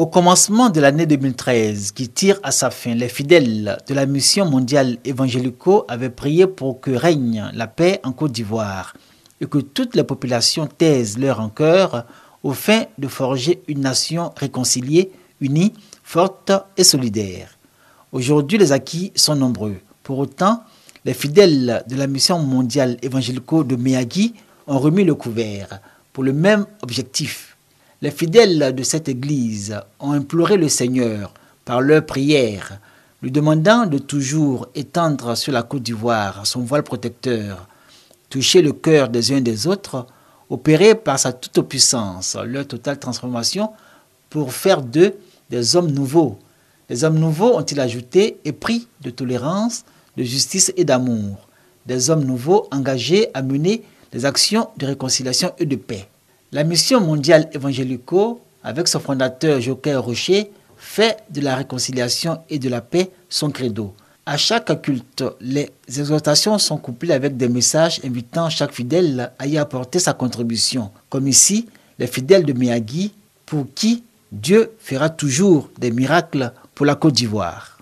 Au commencement de l'année 2013, qui tire à sa fin, les fidèles de la mission mondiale évangélico avaient prié pour que règne la paix en Côte d'Ivoire et que toute la population taisent leur rancœur au fin de forger une nation réconciliée, unie, forte et solidaire. Aujourd'hui, les acquis sont nombreux. Pour autant, les fidèles de la mission mondiale évangélico de Miyagi ont remis le couvert pour le même objectif les fidèles de cette Église ont imploré le Seigneur par leur prière, lui demandant de toujours étendre sur la Côte d'Ivoire son voile protecteur, toucher le cœur des uns des autres, opérer par sa toute puissance leur totale transformation pour faire d'eux des hommes nouveaux. Des hommes nouveaux, ont-ils ajouté, épris de tolérance, de justice et d'amour. Des hommes nouveaux engagés à mener des actions de réconciliation et de paix. La mission mondiale évangélico, avec son fondateur Joker Rocher, fait de la réconciliation et de la paix son credo. À chaque culte, les exhortations sont couplées avec des messages invitant chaque fidèle à y apporter sa contribution, comme ici les fidèles de Miyagi, pour qui Dieu fera toujours des miracles pour la Côte d'Ivoire.